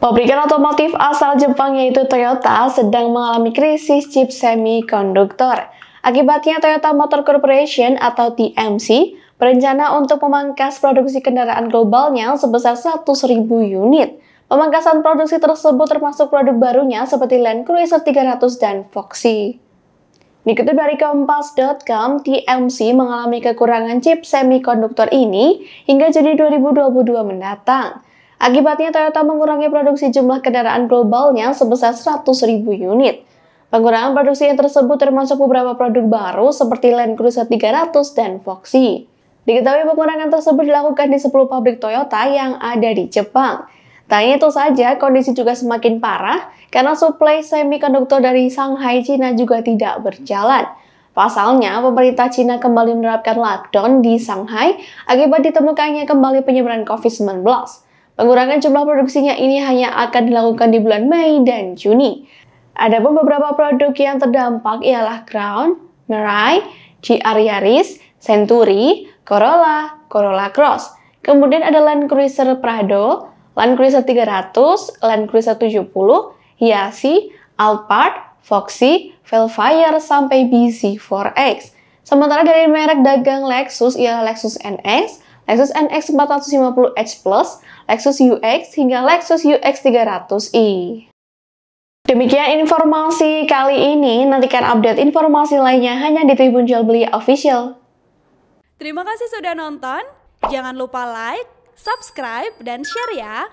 Pabrikan otomotif asal Jepang yaitu Toyota sedang mengalami krisis chip semikonduktor. Akibatnya Toyota Motor Corporation atau TMC berencana untuk memangkas produksi kendaraan globalnya sebesar 100.000 unit. Pemangkasan produksi tersebut termasuk produk barunya seperti Land Cruiser 300 dan Foxy. Dikutip dari Kompas.com, TMC mengalami kekurangan chip semikonduktor ini hingga Juni 2022 mendatang. Akibatnya Toyota mengurangi produksi jumlah kendaraan globalnya sebesar 100.000 unit. Pengurangan produksi yang tersebut termasuk beberapa produk baru seperti Land Cruiser 300 dan Foxy. Diketahui pengurangan tersebut dilakukan di 10 pabrik Toyota yang ada di Jepang. Tak itu saja, kondisi juga semakin parah karena suplai semikonduktor dari Shanghai, Cina juga tidak berjalan. Pasalnya, pemerintah Cina kembali menerapkan lockdown di Shanghai akibat ditemukannya kembali penyebaran COVID-19. Pengurangan jumlah produksinya ini hanya akan dilakukan di bulan Mei dan Juni. Adapun beberapa produk yang terdampak ialah Crown, Mirai, GR Yaris, Century, Corolla, Corolla Cross. Kemudian ada Land Cruiser Prado, Land Cruiser 300, Land Cruiser 70, Hiasi, Alphard, Foxy, Velfire, sampai bc 4 x Sementara dari merek dagang Lexus ialah Lexus NX, Lexus NX 450H Plus, Lexus UX, hingga Lexus UX 300i. Demikian informasi kali ini, nantikan update informasi lainnya hanya di Tribun Jual Beli Official. Terima kasih sudah nonton, jangan lupa like, subscribe, dan share ya!